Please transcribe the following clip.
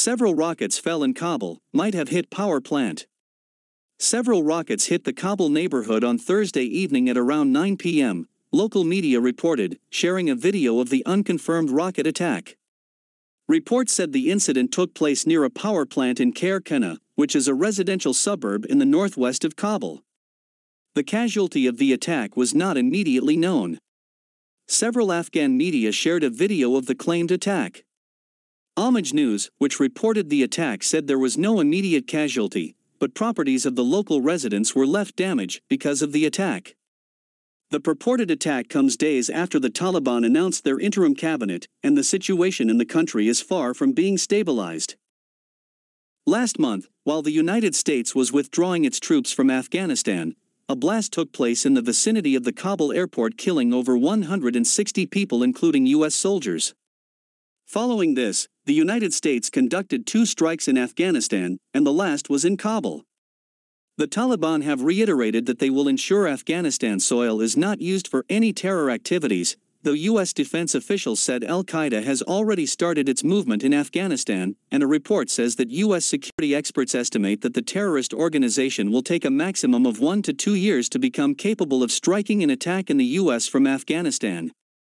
Several rockets fell in Kabul, might have hit power plant. Several rockets hit the Kabul neighborhood on Thursday evening at around 9 p.m., local media reported, sharing a video of the unconfirmed rocket attack. Reports said the incident took place near a power plant in Kerkena, which is a residential suburb in the northwest of Kabul. The casualty of the attack was not immediately known. Several Afghan media shared a video of the claimed attack. Homage News, which reported the attack said there was no immediate casualty, but properties of the local residents were left damaged because of the attack. The purported attack comes days after the Taliban announced their interim cabinet, and the situation in the country is far from being stabilized. Last month, while the United States was withdrawing its troops from Afghanistan, a blast took place in the vicinity of the Kabul airport killing over 160 people including U.S. soldiers. Following this, the United States conducted two strikes in Afghanistan, and the last was in Kabul. The Taliban have reiterated that they will ensure Afghanistan soil is not used for any terror activities, though U.S. defense officials said al-Qaeda has already started its movement in Afghanistan, and a report says that U.S. security experts estimate that the terrorist organization will take a maximum of one to two years to become capable of striking an attack in the U.S. from Afghanistan.